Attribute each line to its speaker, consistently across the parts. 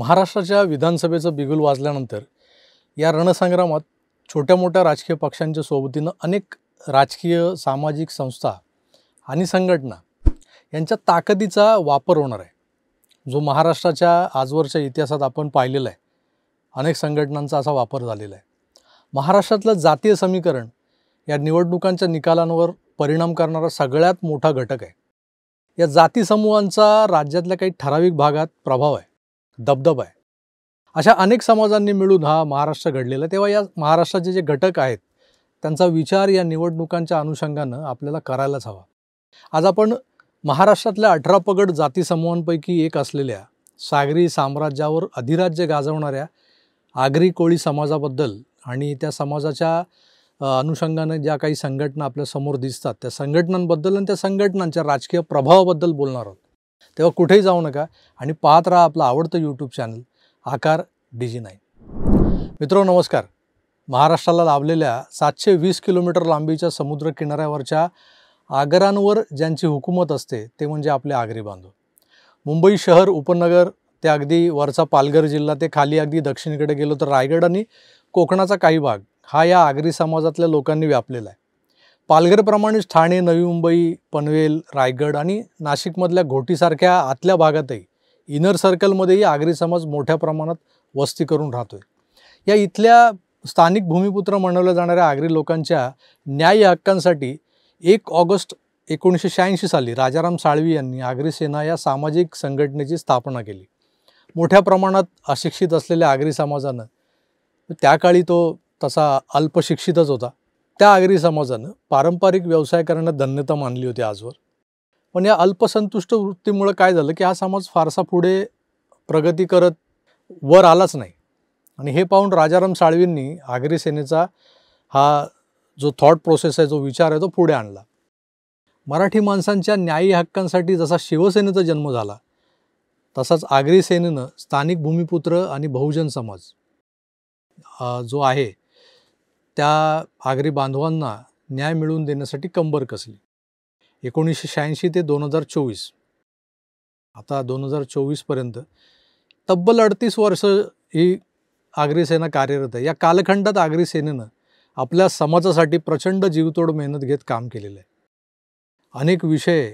Speaker 1: महाराष्ट्राच्या विधानसभेचं बिगुल वाजल्यानंतर या रणसंग्रामात छोट्या मोठ्या राजकीय पक्षांच्या सोबतीनं अनेक राजकीय सामाजिक संस्था आणि संघटना यांच्या ताकदीचा वापर होणार आहे जो महाराष्ट्राच्या आजवरच्या इतिहासात आपण पाहिलेला आहे अनेक संघटनांचा असा वापर झालेला आहे महाराष्ट्रातलं जातीय समीकरण या निवडणुकांच्या निकालांवर परिणाम करणारा सगळ्यात मोठा घटक आहे या जाती समूहांचा राज्यातल्या काही ठराविक भागात प्रभाव आहे दबदबा आहे अशा अनेक समाजांनी मिळून हा महाराष्ट्र घडलेला तेव्हा या महाराष्ट्राचे जे घटक आहेत त्यांचा विचार या निवडणुकांच्या अनुषंगानं आपल्याला करायलाच हवा आज आपण महाराष्ट्रातल्या अठरा पगड जाती समूहांपैकी एक असलेल्या सागरी साम्राज्यावर अधिराज्य गाजवणाऱ्या आगरी कोळी समाजाबद्दल आणि त्या समाजाच्या अनुषंगाने ज्या काही संघटना आपल्यासमोर दिसतात त्या संघटनांबद्दल आणि त्या संघटनांच्या राजकीय प्रभावाबद्दल बोलणार आहोत तेव्हा कुठेही जाऊ नका आणि पाहत राहा आपलं आवडतं यूट्यूब चॅनल आकार डिजी नाईन मित्रो नमस्कार महाराष्ट्राला लाभलेल्या सातशे वीस किलोमीटर लांबीच्या समुद्र किनाऱ्यावरच्या आगरांवर ज्यांची हुकूमत असते ते म्हणजे आपले आगरी बांधव मुंबई शहर उपनगर ते अगदी वरचा पालघर जिल्हा ते खाली अगदी दक्षिणेकडे गेलो तर रायगड आणि कोकणाचा काही भाग हा या आगरी समाजातल्या लोकांनी व्यापलेला आहे पालघरप्रमाणेच ठाणे नवी मुंबई पनवेल रायगड आणि नाशिकमधल्या घोटीसारख्या आतल्या भागातही इनर सर्कलमध्येही आगरी समाज मोठ्या प्रमाणात वस्ती करून राहतो या इथल्या स्थानिक भूमिपुत्र म्हणवल्या जाणाऱ्या आगरी लोकांच्या न्याय हक्कांसाठी एक ऑगस्ट एकोणीसशे शहाऐंशी साली राजाराम साळवी यांनी आगरी सेना या सामाजिक संघटनेची स्थापना केली मोठ्या प्रमाणात अशिक्षित असलेल्या आगरी समाजानं त्या काळी तो तसा अल्पशिक्षितच होता त्या आगरी समाजानं पारंपरिक व्यवसाय करण्यात धन्यता मानली होती आजवर पण या अल्पसंतुष्ट वृत्तीमुळं काय झालं की हा समाज फारसा पुढे प्रगती करत वर आलाच नाही आणि हे पाहून राजाराम साळवींनी आगरी सेनेचा हा जो थॉट प्रोसेस आहे जो विचार आहे तो पुढे आणला मराठी माणसांच्या न्यायी हक्कांसाठी जसा शिवसेनेचा जन्म झाला तसाच आगरी सेनेनं स्थानिक भूमिपुत्र आणि बहुजन समाज जो आहे त्या आगरी बांधवांना न्याय मिळवून देण्यासाठी कंबर कसली एकोणीसशे शहाऐंशी ते दोन हजार चोवीस आता दोन हजार चोवीसपर्यंत तब्बल अडतीस वर्ष ही आगरी सेना कार्यरत आहे या कालखंडात आगरी सेनेनं आपल्या समाजासाठी प्रचंड जीवतोड मेहनत घेत काम केलेलं आहे अनेक विषय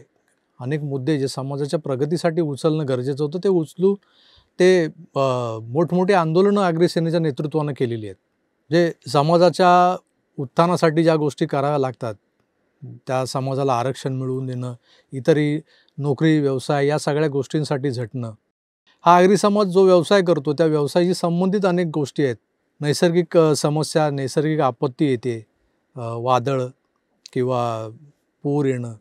Speaker 1: अनेक मुद्दे जे समाजाच्या प्रगतीसाठी उचलणं गरजेचं होतं ते उचलू ते मोठमोठे आंदोलनं आगरी सेनेच्या नेतृत्वानं केलेली आहेत जे समाजाच्या उत्थानासाठी ज्या गोष्टी कराव्या लागतात त्या समाजाला आरक्षण मिळवून देणं इतरही नोकरी व्यवसाय या सगळ्या गोष्टींसाठी झटणं हा आगरी समाज जो व्यवसाय करतो त्या व्यवसायाशी संबंधित अनेक गोष्टी आहेत नैसर्गिक समस्या नैसर्गिक आपत्ती येते वादळ किंवा पूर येणं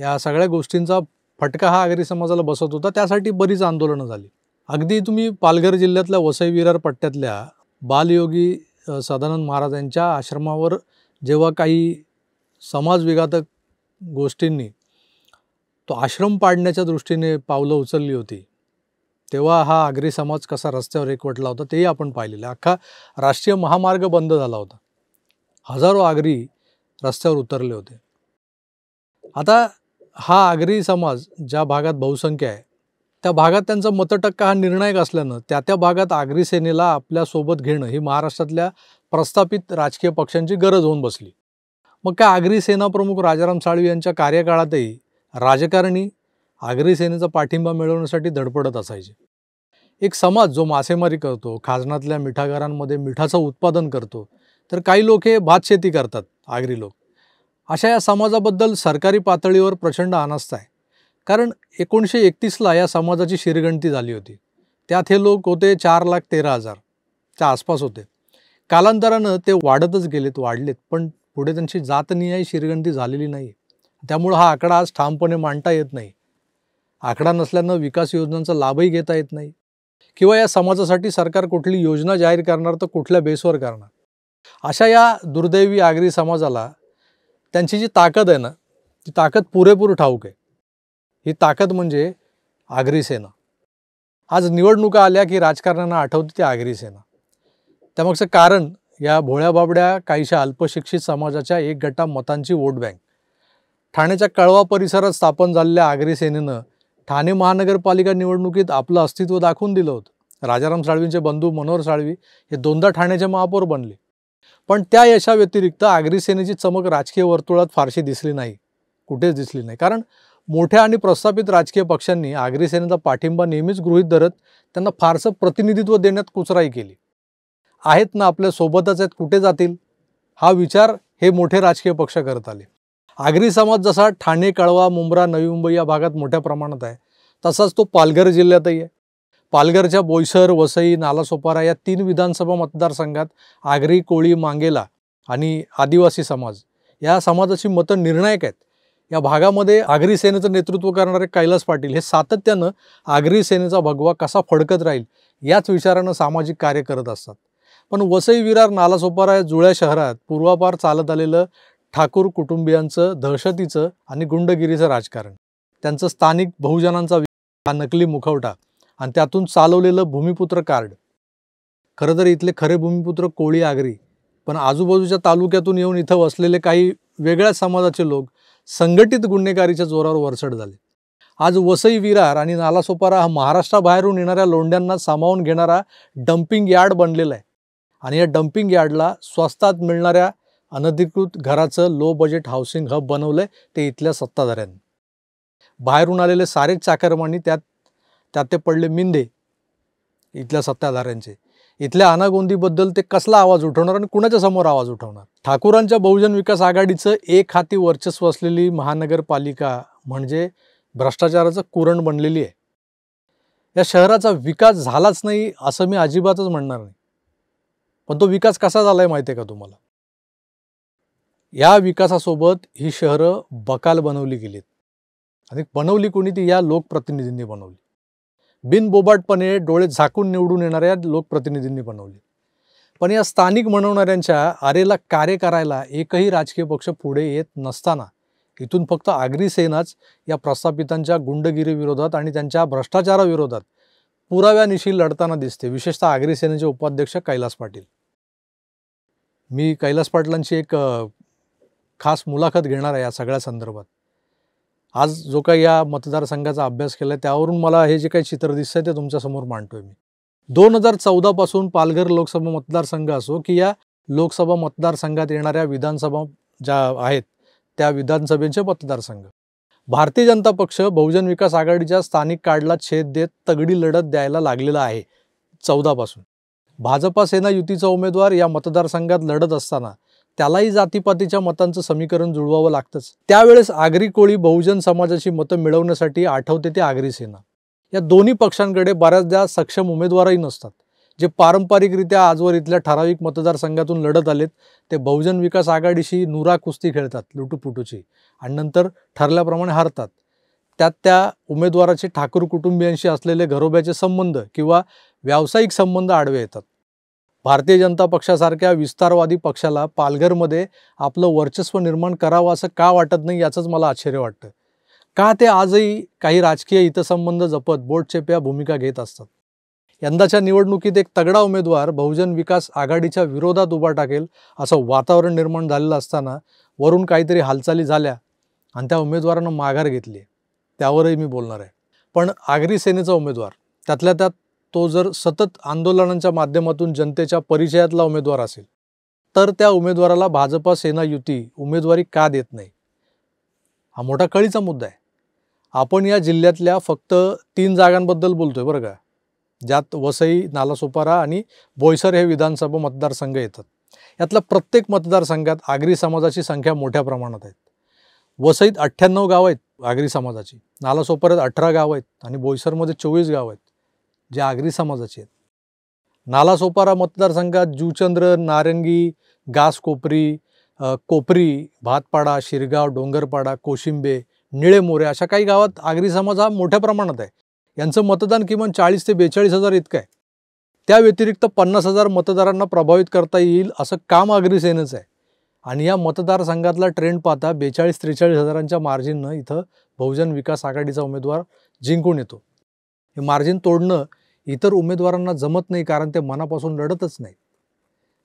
Speaker 1: या सगळ्या गोष्टींचा फटका हा आगरी समाजाला बसत होता त्यासाठी बरीच आंदोलनं झाली अगदी तुम्ही पालघर जिल्ह्यातल्या वसई विरार पट्ट्यातल्या बालयोगी सदानंद महाराजांच्या आश्रमावर जेव्हा काही समाजविघातक गोष्टींनी तो आश्रम पाडण्याच्या दृष्टीने पावलं उचलली होती तेव्हा हा आगरी समाज कसा रस्त्यावर एकवटला होता तेही आपण पाहिलेलं अख्खा राष्ट्रीय महामार्ग बंद झाला होता हजारो आगरी रस्त्यावर उतरले होते आता हा आगरी समाज ज्या भागात बहुसंख्य आहे त्या भागात त्यांचा मतटक्का हा निर्णायक असल्यानं त्या त्या भागात आगरी सेनेला आपल्यासोबत घेणं ही महाराष्ट्रातल्या प्रस्थापित राजकीय पक्षांची गरज होऊन बसली मग काय आगरी सेना प्रमुख राजाराम साळवी यांच्या कार्यकाळातही राजकारणी आगरी सेनेचा पाठिंबा मिळवण्यासाठी धडपडत असायचे एक समाज जो मासेमारी करतो खाजनातल्या मिठागारांमध्ये मिठाचं उत्पादन करतो तर काही लोक हे भातशेती करतात आगरी लोक अशा या समाजाबद्दल सरकारी पातळीवर प्रचंड अनास्था आहे कारण एकोणीसशे एकतीसला या समाजाची शिरगणती झाली होती त्यात हे लोक होते चार लाख तेरा हजारच्या आसपास होते कालांतरानं ते वाढतच गेलेत वाढलेत पण पुढे त्यांची जात जातनिहाय शिरगणती झालेली नाही त्यामुळं हा आकडा आज ठामपणे मांडता येत नाही आकडा नसल्यानं विकास योजनांचा लाभही घेता येत नाही किंवा या समाजासाठी सरकार कुठली योजना जाहीर करणार तर कुठल्या बेसवर करणार अशा या दुर्दैवी आगरी समाजाला त्यांची जी ताकद आहे ना ती ताकद पुरेपूर ठाऊक आहे ही ताकद म्हणजे आगरी सेना आज निवडणुका आल्या की राजकारण्यांना आठवते ती आगरी सेना त्यामागचं कारण या भोळ्याबाबड्या काहीशा अल्पशिक्षित समाजाच्या एक गटा मतांची वोट बँक ठाण्याच्या कळवा परिसरात स्थापन झालेल्या आगरी सेनेनं ठाणे महानगरपालिका निवडणुकीत आपलं अस्तित्व दाखवून दिलं होतं राजाराम साळवींचे बंधू मनोहर साळवी हे दोनदा ठाण्याचे महापौर बनले पण त्या यशाव्यतिरिक्त आगरी सेनेची चमक राजकीय वर्तुळात फारशी दिसली नाही कुठेच दिसली नाही कारण मोठ्या आणि प्रस्थापित राजकीय पक्षांनी आगरी सेनेचा पाठिंबा नेहमीच गृहीत धरत त्यांना फारसं प्रतिनिधित्व देण्यात कुचराई केली आहेत ना आपल्या सोबतच आहेत कुठे जातील हा विचार हे मोठे राजकीय पक्ष करत आले आगरी समाज जसा ठाणे कळवा मुंब्रा नवी मुंबई या भागात मोठ्या प्रमाणात आहे तसाच तो पालघर जिल्ह्यातही आहे पालघरच्या बोईसर वसई नालासोपारा या तीन विधानसभा मतदारसंघात आगरी कोळी मांगेला आणि आदिवासी समाज या समाजाची मतं निर्णायक आहेत या भागामध्ये आगरी सेनेचं नेतृत्व करणारे कैलास पाटील हे सातत्यानं आगरी सेनेचा भगवा कसा फडकत राहील याच विचारानं सामाजिक कार्य करत असतात पण वसई विरार नालासोपारा या जुळ्या शहरात पूर्वापार चालत आलेलं ठाकूर कुटुंबियांचं दहशतीचं आणि गुंडगिरीचं राजकारण त्यांचं स्थानिक बहुजनांचा हा नकली मुखवटा आणि त्यातून चालवलेलं भूमिपुत्र कार्ड खरं तर इथले खरे भूमिपुत्र कोळी आगरी पण आजूबाजूच्या तालुक्यातून येऊन इथं वसलेले काही वेगळ्या समाजाचे लोक संघटित गुन्हेगारीच्या जोरावर वरचढ झाले आज वसई विरार आणि नालासोपारा हा महाराष्ट्राबाहेरून येणाऱ्या लोंढ्यांना सामावून घेणारा डम्पिंग यार्ड बनलेला आहे आणि या डम्पिंग यार्डला स्वस्तात मिळणाऱ्या अनधिकृत घराचं लो बजेट हाऊसिंग हब बनवलं ते इथल्या सत्ताधाऱ्यांनी बाहेरून आलेले सारेच चाकरमानी त्यात त्यात ते पडले मिंदे इथल्या सत्ताधाऱ्यांचे इथल्या अनागोंदीबद्दल ते कसला आवाज उठवणार आणि कुणाच्या समोर आवाज उठवणार ठाकूरांच्या बहुजन विकास आघाडीचं एक हाती वर्चस्व असलेली महानगरपालिका म्हणजे भ्रष्टाचाराचं कुरण बनलेली आहे या शहराचा विकास झालाच नाही असं मी अजिबातच म्हणणार नाही पण तो विकास कसा झाला आहे माहिती आहे का तुम्हाला या विकासासोबत ही शहरं बकाल बनवली गेलीत आणि बनवली कोणी ती या लोकप्रतिनिधींनी बनवली बिनबोबाटपणे डोळे झाकून निवडून येणाऱ्या लोकप्रतिनिधींनी बनवली पण या स्थानिक म्हणवणाऱ्यांच्या आरेला कार्य करायला एकही राजकीय पक्ष पुढे येत नसताना इथून फक्त आगरी सेनाच या प्रस्थापितांच्या गुंडगिरीविरोधात आणि त्यांच्या भ्रष्टाचाराविरोधात पुराव्यानिशी लढताना दिसते विशेषतः आग्री सेनेचे उपाध्यक्ष कैलास पाटील मी कैलास पाटलांची एक खास मुलाखत घेणार आहे या सगळ्या संदर्भात आज जो काही या मतदारसंघाचा अभ्यास केला आहे त्यावरून मला हे जे काही चित्र दिसतं ते तुमच्यासमोर मांडतोय मी दोन हजार चौदापासून पालघर लोकसभा मतदारसंघ असो की या लोकसभा मतदारसंघात येणाऱ्या विधानसभा ज्या आहेत त्या विधानसभेचे मतदारसंघ भारतीय जनता पक्ष बहुजन विकास आघाडीच्या स्थानिक कार्डला छेद देत तगडी लढत द्यायला लागलेला आहे चौदापासून भाजपा सेना युतीचा उमेदवार या मतदारसंघात लढत असताना त्यालाही जातीपातीच्या मतांचं समीकरण जुळवावं लागतंच त्यावेळेस आगरी कोळी बहुजन समाजाची मतं मिळवण्यासाठी आठवते ते आगरी सेना या दोन्ही पक्षांकडे बऱ्याचदा सक्षम उमेदवारही नसतात जे पारंपरिकरित्या आजवर इथल्या ठराविक मतदारसंघातून लढत आलेत ते बहुजन विकास आघाडीशी नुरा कुस्ती खेळतात लुटूपुटूची आणि नंतर ठरल्याप्रमाणे हारतात त्यात त्या उमेदवाराचे ठाकूर कुटुंबियांशी असलेले घरोब्याचे संबंध किंवा व्यावसायिक संबंध आडवे येतात भारतीय जनता पक्षासारख्या विस्तारवादी पक्षाला पालघरमध्ये आपलं वर्चस्व निर्माण करावं असं का वाटत नाही याचंच मला आश्चर्य वाटतं का ते आजही काही राजकीय हितसंबंध जपत बोटचेप्या भूमिका घेत असतात यंदाच्या निवडणुकीत एक तगडा उमेदवार बहुजन विकास आघाडीच्या विरोधात उभा टाकेल असं वातावरण निर्माण झालेलं असताना वरून काहीतरी हालचाली झाल्या आणि त्या उमेदवारानं माघार घेतली त्यावरही मी बोलणार आहे पण आगरी सेनेचा उमेदवार त्यातल्या त्यात तो जर सतत आंदोलनांच्या माध्यमातून जनतेच्या परिचयातला उमेदवार असेल तर त्या उमेदवाराला भाजपा सेना युती उमेदवारी का देत नाही हा मोठा कळीचा मुद्दा आहे आपण या जिल्ह्यातल्या फक्त तीन जागांबद्दल बोलतोय बरं का ज्यात वसई नालासोपारा आणि बोईसर हे विधानसभा मतदारसंघ येतात यातल्या प्रत्येक मतदारसंघात आगरी समाजाची संख्या मोठ्या प्रमाणात आहेत वसईत अठ्ठ्याण्णव गावं आहेत आगरी समाजाची नालासोपाऱ्यात अठरा गावं आहेत आणि बोईसरमध्ये चोवीस गावं आहेत जे आगरी समाजाचे आहेत नालासोपारा मतदारसंघात जुचंद्र नारंगी गासकोपरी कोपरी भातपाडा शिरगाव डोंगरपाडा कोशिंबे निळेमोरे अशा काही गावात आगरी समाज हा मोठ्या प्रमाणात आहे यांचं मतदान किमान चाळीस ते बेचाळीस हजार इतकं आहे त्या व्यतिरिक्त पन्नास हजार मतदारांना प्रभावित करता येईल असं काम आगरी सेनेचं आहे आणि या मतदारसंघातला ट्रेंड पाहता बेचाळीस त्रेचाळीस हजारांच्या मार्जिननं इथं बहुजन विकास आघाडीचा उमेदवार जिंकून येतो हे मार्जिन तोडणं इतर उमेदवारांना जमत नाही कारण ते मनापासून लढतच नाही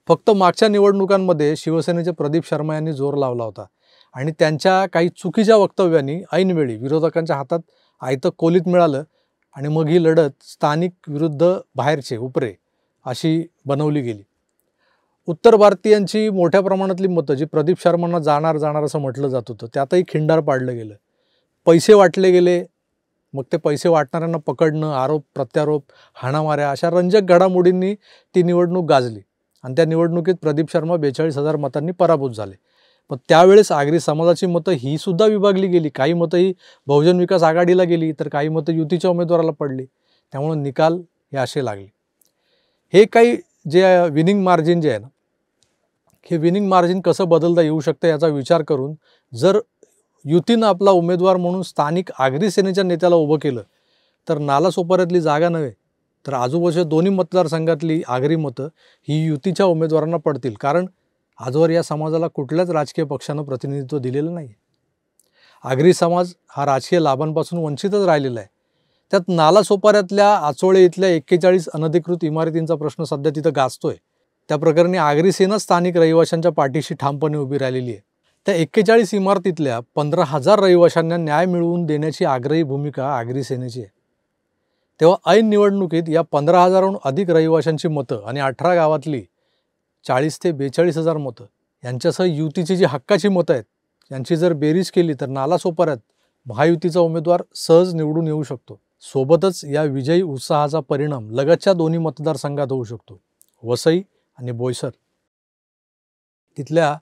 Speaker 1: फक्त मागच्या निवडणुकांमध्ये शिवसेनेचे प्रदीप शर्मा यांनी जोर लावला होता आणि त्यांच्या काही चुकीच्या वक्तव्यांनी ऐनवेळी विरोधकांच्या हातात आयतं कोलीत मिळालं आणि मग ही लढत स्थानिक विरुद्ध बाहेरचे उपरे अशी बनवली गेली उत्तर भारतीयांची मोठ्या प्रमाणातली मतं जी प्रदीप शर्मांना जाणार जाणार असं म्हटलं जात होतं त्यातही खिंडार पाडलं गेलं पैसे वाटले गेले मग ते पैसे वाटणाऱ्यांना पकडणं आरोप प्रत्यारोप हाणामाऱ्या अशा रंजक घडामोडींनी ती निवडणूक गाजली आणि त्या निवडणुकीत प्रदीप शर्मा बेचाळीस हजार मतांनी पराभूत झाले मग त्यावेळेस आगरी समाजाची मतं ही सुद्धा विभागली गेली काही मतं ही बहुजन विकास आघाडीला गेली तर काही मतं युतीच्या उमेदवाराला पडली त्यामुळं निकाल हे असे लागले हे काही जे विनिंग मार्जिन जे आहे ना हे विनिंग मार्जिन कसं बदलता येऊ शकतं याचा विचार करून जर युतीनं आपला उमेदवार म्हणून स्थानिक आगरी सेनेच्या नेत्याला उभं केलं तर नालासोपाऱ्यातली जागा नव्हे तर आजूबाजूच्या दोन्ही मतदारसंघातली आगरी मतं ही युतीच्या उमेदवारांना पडतील कारण आजवर या समाजाला कुठल्याच राजकीय पक्षानं प्रतिनिधित्व दिलेलं नाही आगरी समाज हा राजकीय लाभांपासून वंचितच राहिलेला आहे त्यात नालासोपाऱ्यातल्या आचोळे इथल्या एक्केचाळीस अनधिकृत इमारतींचा प्रश्न सध्या तिथं गाजतोय त्या प्रकरणी आगरी सेना स्थानिक रहिवाशांच्या पाठीशी ठामपणे उभी राहिलेली आहे त्या एक्केचाळीस इमारतीतल्या पंधरा हजार रहिवाशांना न्याय मिळवून देण्याची आग्रही भूमिका आगरी सेनेची आहे तेव्हा ऐन निवडणुकीत या पंधरा हजारहून अधिक रहिवाशांची मतं आणि अठरा गावातली चाळीस ते बेचाळीस हजार मतं यांच्यासह युतीची जी हक्काची मतं आहेत यांची जर बेरीज केली तर नालासोपाऱ्यात महायुतीचा उमेदवार सहज निवडून येऊ शकतो सोबतच या विजयी उत्साहाचा परिणाम लगतच्या दोन्ही मतदारसंघात होऊ शकतो वसई आणि बोयसर तिथल्या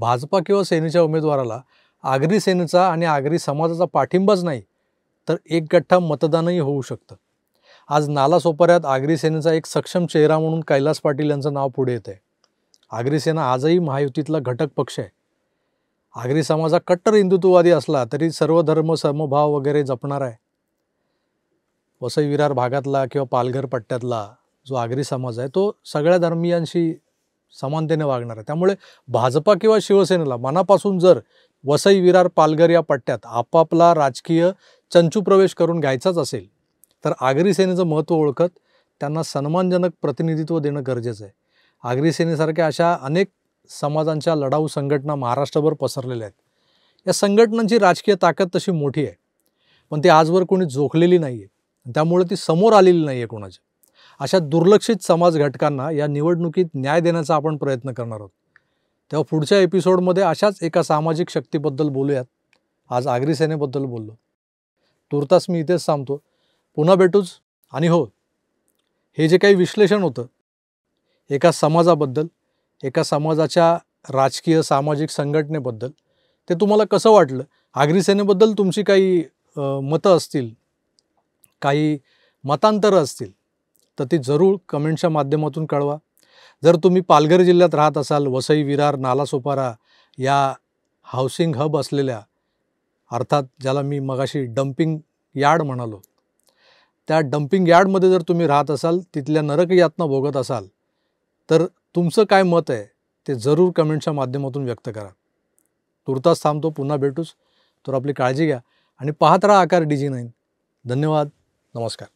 Speaker 1: भाजपा किंवा सेनेच्या उमेदवाराला आगरी सेनेचा आणि आगरी समाजाचा पाठिंबाच नाही तर एक गठ्ठा मतदानही होऊ शकतं आज नालासोपाऱ्यात आगरी सेनेचा एक सक्षम चेहरा म्हणून कैलास पाटील यांचं नाव पुढे येत आहे आगरी सेना आजही महायुतीतला घटक पक्ष आहे आगरी समाज हा कट्टर हिंदुत्ववादी असला तरी सर्व धर्म समभाव वगैरे जपणार आहे वसई विरार भागातला किंवा पालघर पट्ट्यातला जो आगरी समाज आहे तो सगळ्या धर्मियांशी समानतेने वागणार आहे त्यामुळे भाजपा किंवा शिवसेनेला मनापासून जर वसई विरार पालघर या पट्ट्यात आपापला राजकीय चंचू प्रवेश करून घ्यायचाच असेल तर आगरी सेनेचं महत्त्व ओळखत त्यांना सन्मानजनक प्रतिनिधित्व देणं गरजेचं आहे आगरी सेनेसारख्या अशा अनेक समाजांच्या लढाऊ संघटना महाराष्ट्रभर पसरलेल्या आहेत या संघटनांची राजकीय ताकद तशी मोठी आहे पण ती आजवर कोणी जोखलेली नाही आहे त्यामुळे ती समोर आलेली नाही आहे कोणाची अशा दुर्लक्षित समाज घटकांना या निवडणुकीत न्याय देण्याचा आपण प्रयत्न करणार आहोत तेव्हा पुढच्या एपिसोडमध्ये अशाच एका सामाजिक शक्तीबद्दल बोलूयात आज आगरी बोललो तुर्तास मी इथेच सांगतो पुन्हा भेटूच आणि हो हे जे काही विश्लेषण होतं एका समाजाबद्दल एका समाजाच्या राजकीय सामाजिक संघटनेबद्दल ते तुम्हाला कसं वाटलं आगरी तुमची काही मतं असतील काही मतांतरं असतील तर ती जरूर कमेंटच्या माध्यमातून कळवा जर तुम्ही पालघर जिल्ह्यात राहत असाल वसई विरार नालासोपारा या हाऊसिंग हब असलेल्या अर्थात ज्याला मी मगाशी डम्पिंग यार्ड म्हणालो त्या डम्पिंग यार्डमध्ये जर तुम्ही राहत असाल तिथल्या नरक नरकयातना भोगत असाल तर तुमचं काय मत आहे ते जरूर कमेंटच्या माध्यमातून व्यक्त करा तुर्तास थांबतो पुन्हा भेटूस तर आपली काळजी घ्या आणि पाहत राहा आकार डी जी नाईन धन्यवाद नमस्कार